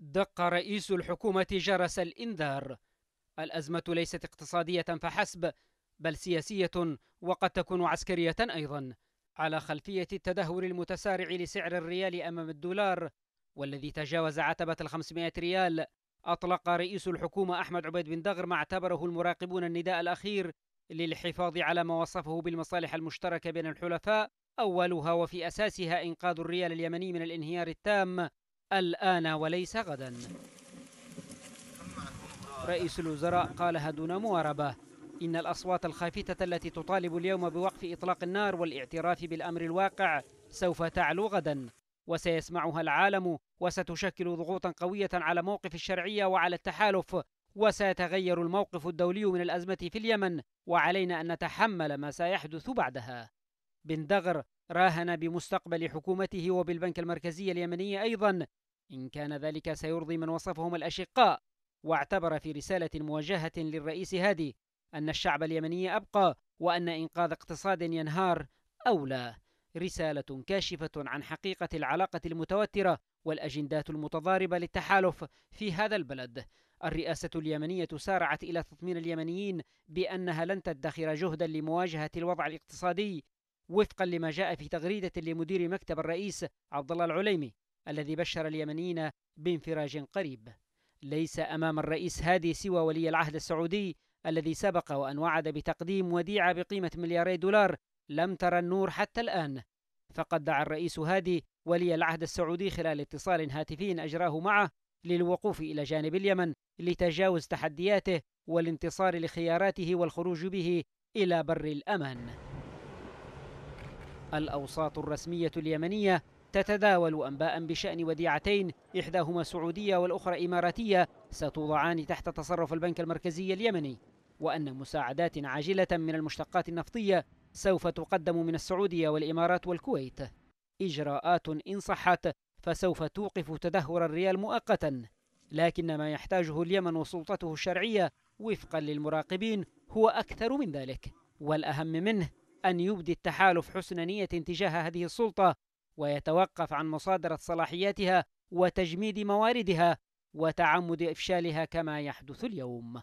دق رئيس الحكومة جرس الإنذار الأزمة ليست اقتصادية فحسب بل سياسية وقد تكون عسكرية أيضا على خلفية التدهور المتسارع لسعر الريال أمام الدولار والذي تجاوز عتبة ال 500 ريال أطلق رئيس الحكومة أحمد عبيد بن دغر ما اعتبره المراقبون النداء الأخير للحفاظ على ما وصفه بالمصالح المشتركة بين الحلفاء أولها وفي أساسها إنقاذ الريال اليمني من الانهيار التام الآن وليس غدا رئيس الوزراء قالها دون مواربة إن الأصوات الخافتة التي تطالب اليوم بوقف إطلاق النار والاعتراف بالأمر الواقع سوف تعلو غدا وسيسمعها العالم وستشكل ضغوطا قوية على موقف الشرعية وعلى التحالف وسيتغير الموقف الدولي من الأزمة في اليمن وعلينا أن نتحمل ما سيحدث بعدها بن دغر راهن بمستقبل حكومته وبالبنك المركزي اليمني أيضا إن كان ذلك سيرضي من وصفهم الأشقاء واعتبر في رسالة موجهة للرئيس هادي أن الشعب اليمني أبقى وأن إنقاذ اقتصاد ينهار أولى رسالة كاشفة عن حقيقة العلاقة المتوترة والأجندات المتضاربة للتحالف في هذا البلد الرئاسة اليمنية سارعت إلى تطمين اليمنيين بأنها لن تدخر جهدا لمواجهة الوضع الاقتصادي وفقا لما جاء في تغريدة لمدير مكتب الرئيس عبد الله العليمي الذي بشر اليمنيين بانفراج قريب ليس أمام الرئيس هادي سوى ولي العهد السعودي الذي سبق وأن وعد بتقديم وديعة بقيمة ملياري دولار لم ترى النور حتى الآن فقد دعا الرئيس هادي ولي العهد السعودي خلال اتصال هاتفي أجراه معه للوقوف إلى جانب اليمن لتجاوز تحدياته والانتصار لخياراته والخروج به إلى بر الأمان الأوساط الرسمية اليمنية تتداول أنباء بشأن وديعتين إحداهما سعودية والأخرى إماراتية ستوضعان تحت تصرف البنك المركزي اليمني وأن مساعدات عاجلة من المشتقات النفطية سوف تقدم من السعودية والإمارات والكويت إجراءات إن صحت فسوف توقف تدهور الريال مؤقتا لكن ما يحتاجه اليمن وسلطته الشرعية وفقا للمراقبين هو أكثر من ذلك والأهم منه أن يبدي التحالف حسن نية تجاه هذه السلطة ويتوقف عن مصادرة صلاحياتها وتجميد مواردها وتعمد إفشالها كما يحدث اليوم.